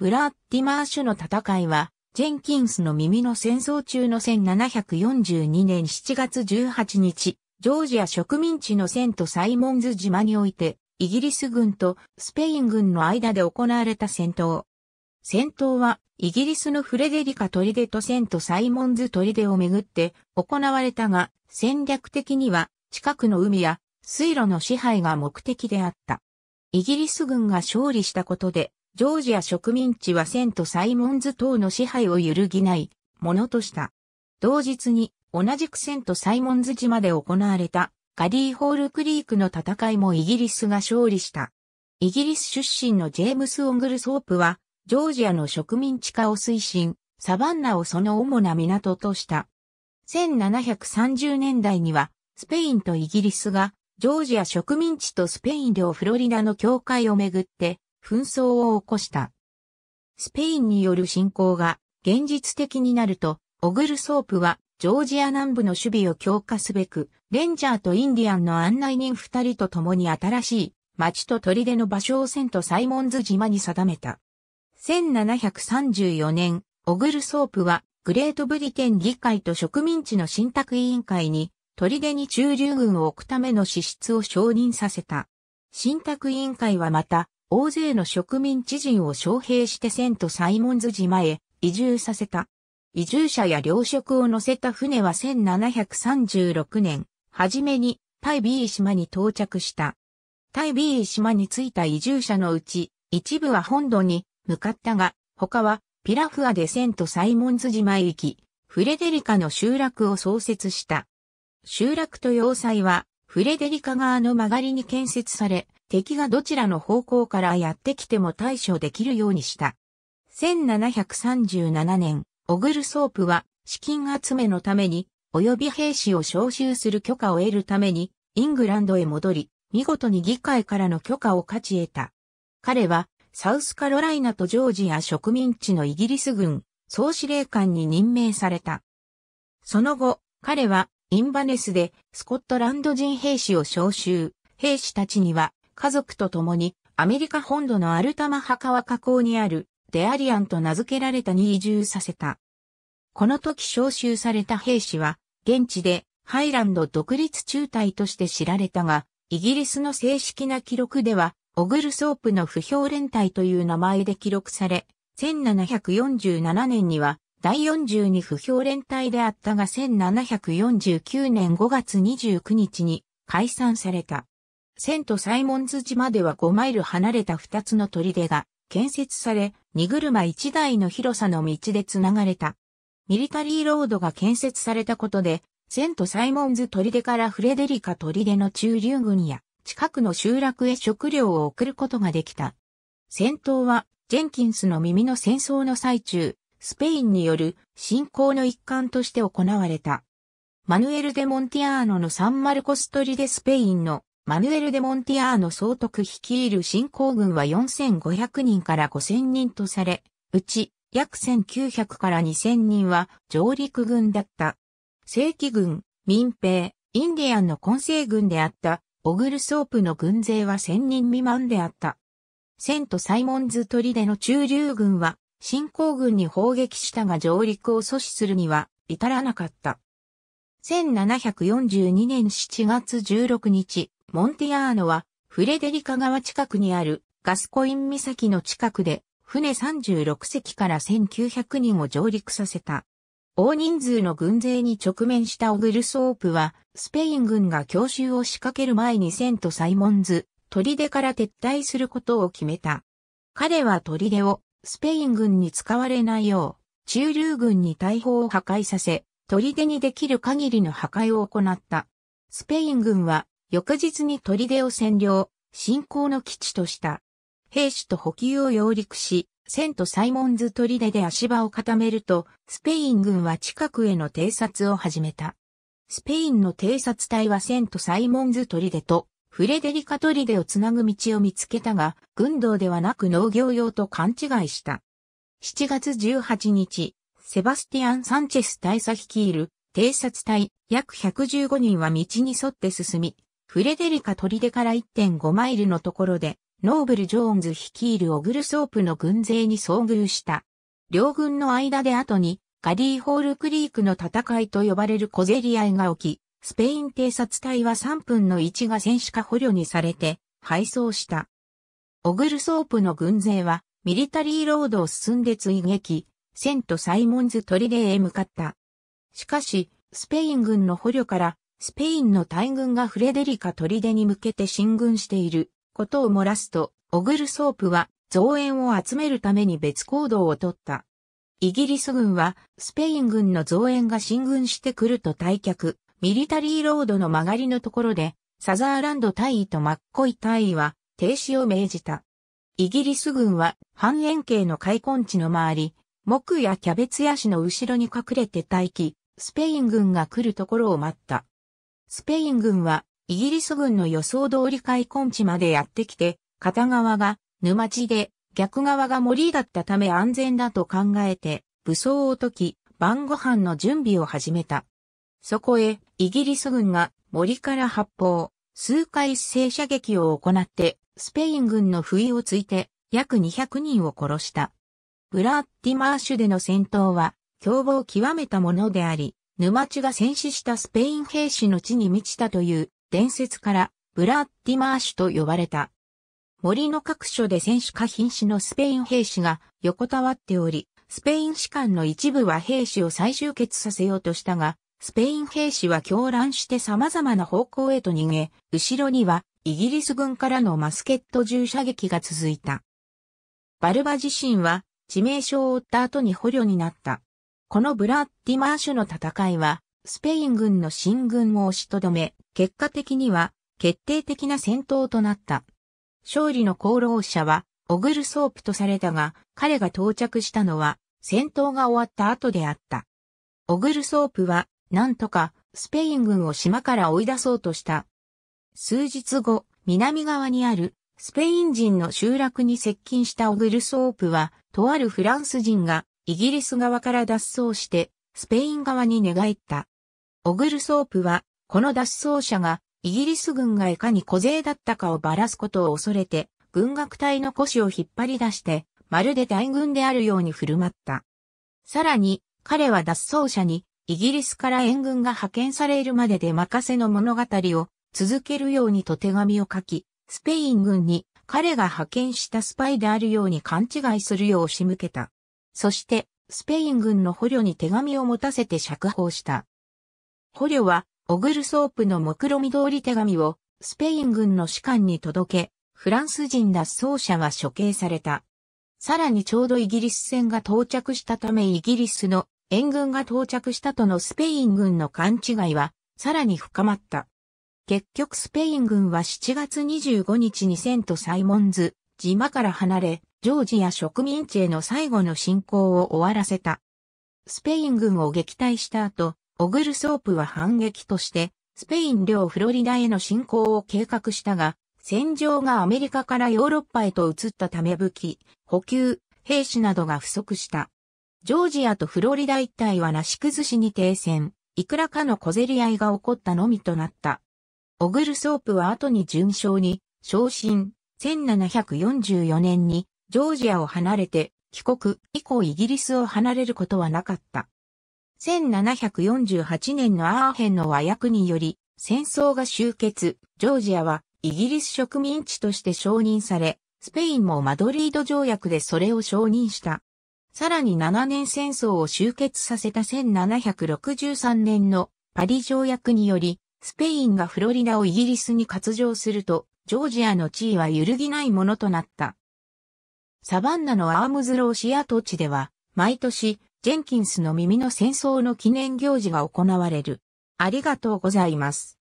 ブラッディマーシュの戦いは、ジェンキンスの耳の戦争中の1742年7月18日、ジョージア植民地のセントサイモンズ島において、イギリス軍とスペイン軍の間で行われた戦闘。戦闘は、イギリスのフレデリカデとセントサイモンズデをめぐって行われたが、戦略的には近くの海や水路の支配が目的であった。イギリス軍が勝利したことで、ジョージア植民地はセントサイモンズ等の支配を揺るぎないものとした。同日に同じくセントサイモンズ島で行われたガディーホールクリークの戦いもイギリスが勝利した。イギリス出身のジェームス・オングルソープはジョージアの植民地化を推進、サバンナをその主な港とした。1730年代にはスペインとイギリスがジョージア植民地とスペイン領フロリダの境界をめぐって紛争を起こした。スペインによる侵攻が現実的になると、オグルソープはジョージア南部の守備を強化すべく、レンジャーとインディアンの案内人二人と共に新しい町と砦の場所をセントサイモンズ島に定めた。1734年、オグルソープはグレートブリテン議会と植民地の信託委員会に砦に駐留軍を置くための支出を承認させた。信託委員会はまた、大勢の植民地人を招聘してセントサイモンズ島へ移住させた。移住者や領食を乗せた船は1736年、はじめにタイビー島に到着した。タイビー島に着いた移住者のうち、一部は本土に向かったが、他はピラフアでセントサイモンズ島へ行き、フレデリカの集落を創設した。集落と要塞は、フレデリカ側の曲がりに建設され、敵がどちらの方向からやってきても対処できるようにした。1737年、オグルソープは資金集めのために、及び兵士を招集する許可を得るために、イングランドへ戻り、見事に議会からの許可を勝ち得た。彼は、サウスカロライナとジョージア植民地のイギリス軍、総司令官に任命された。その後、彼は、インバネスで、スコットランド人兵士を招集、兵士たちには、家族と共にアメリカ本土のアルタマハカワ河口にあるデアリアンと名付けられたに移住させた。この時召集された兵士は現地でハイランド独立中隊として知られたが、イギリスの正式な記録ではオグルソープの不評連隊という名前で記録され、1747年には第42不評連隊であったが1749年5月29日に解散された。セントサイモンズ島までは5マイル離れた2つの砦が建設され、荷車1台の広さの道でつながれた。ミリタリーロードが建設されたことで、セントサイモンズ砦からフレデリカ砦の中流軍や近くの集落へ食料を送ることができた。戦闘は、ジェンキンスの耳の戦争の最中、スペインによる侵攻の一環として行われた。マヌエル・デ・モンティアーノのサンマルコストリデスペインのマヌエル・デ・モンティアーノ総督率いる新興軍は4500人から5000人とされ、うち約1900から2000人は上陸軍だった。正規軍、民兵、インディアンの混成軍であった、オグルソープの軍勢は1000人未満であった。セント・サイモンズ砦の中流軍は、新興軍に砲撃したが上陸を阻止するには至らなかった。1742年7月16日、モンティアーノは、フレデリカ川近くにあるガスコイン岬の近くで、船36隻から1900人を上陸させた。大人数の軍勢に直面したオグルソープは、スペイン軍が強襲を仕掛ける前にセント・サイモンズ、砦から撤退することを決めた。彼は砦をスペイン軍に使われないよう、中流軍に大砲を破壊させ、砦にできる限りの破壊を行った。スペイン軍は翌日に砦を占領、侵攻の基地とした。兵士と補給を揚陸し、セントサイモンズ砦で足場を固めると、スペイン軍は近くへの偵察を始めた。スペインの偵察隊はセントサイモンズ砦とフレデリカ砦をつなぐ道を見つけたが、軍道ではなく農業用と勘違いした。7月18日、セバスティアン・サンチェス大佐率いる偵察隊約115人は道に沿って進み、フレデリカ砦から1.5マイルのところで、ノーブル・ジョーンズ率いるオグルソープの軍勢に遭遇した。両軍の間で後に、ガディーホールクリークの戦いと呼ばれる小競り合いが起き、スペイン偵察隊は3分の1が戦死か捕虜にされて、敗走した。オグルソープの軍勢は、ミリタリーロードを進んで追撃、セント・サイモンズ砦へ向かった。しかし、スペイン軍の捕虜からスペインの大軍がフレデリカ砦に向けて進軍していることを漏らすと、オグルソープは増援を集めるために別行動をとった。イギリス軍はスペイン軍の増援が進軍してくると退却、ミリタリーロードの曲がりのところで、サザーランド大尉とマッコイ大尉は停止を命じた。イギリス軍は半円形の開墾地の周り、木やキャベツヤシの後ろに隠れて待機、スペイン軍が来るところを待った。スペイン軍は、イギリス軍の予想通り開墾地までやってきて、片側が沼地で、逆側が森だったため安全だと考えて、武装を解き、晩ご飯の準備を始めた。そこへ、イギリス軍が森から発砲、数回一斉射撃を行って、スペイン軍の不意をついて、約200人を殺した。ブラッティマーシュでの戦闘は、凶暴極めたものであり、沼地が戦死したスペイン兵士の地に満ちたという伝説からブラッディマーシュと呼ばれた。森の各所で戦死か瀕死のスペイン兵士が横たわっており、スペイン士官の一部は兵士を再集結させようとしたが、スペイン兵士は狂乱して様々な方向へと逃げ、後ろにはイギリス軍からのマスケット銃射撃が続いた。バルバ自身は致命傷を負った後に捕虜になった。このブラッディマーシュの戦いは、スペイン軍の進軍を押しとどめ、結果的には決定的な戦闘となった。勝利の功労者は、オグルソープとされたが、彼が到着したのは、戦闘が終わった後であった。オグルソープは、なんとか、スペイン軍を島から追い出そうとした。数日後、南側にある、スペイン人の集落に接近したオグルソープは、とあるフランス人がイギリス側から脱走して、スペイン側に寝返った。オグルソープは、この脱走者が、イギリス軍がいかに小勢だったかをばらすことを恐れて、軍楽隊の腰を引っ張り出して、まるで大軍であるように振る舞った。さらに、彼は脱走者に、イギリスから援軍が派遣されるまでで任せの物語を続けるようにと手紙を書き、スペイン軍に彼が派遣したスパイであるように勘違いするよう仕向けた。そして、スペイン軍の捕虜に手紙を持たせて釈放した。捕虜は、オグルソープの目論見通り手紙を、スペイン軍の士官に届け、フランス人脱走者は処刑された。さらにちょうどイギリス船が到着したためイギリスの援軍が到着したとのスペイン軍の勘違いは、さらに深まった。結局スペイン軍は7月25日にセントサイモンズ、島から離れ、ジョージア植民地への最後の侵攻を終わらせた。スペイン軍を撃退した後、オグルソープは反撃として、スペイン領フロリダへの侵攻を計画したが、戦場がアメリカからヨーロッパへと移ったため武器、補給、兵士などが不足した。ジョージアとフロリダ一帯はなし崩しに停戦、いくらかの小競り合いが起こったのみとなった。オグルソープは後に順勝に、昇進、1744年にジョージアを離れて、帰国以降イギリスを離れることはなかった。1748年のアーヘンの和訳により、戦争が終結、ジョージアはイギリス植民地として承認され、スペインもマドリード条約でそれを承認した。さらに7年戦争を終結させた1763年のパリ条約により、スペインがフロリダをイギリスに割譲すると、ジョージアの地位は揺るぎないものとなった。サバンナのアームズローシア土地では、毎年、ジェンキンスの耳の戦争の記念行事が行われる。ありがとうございます。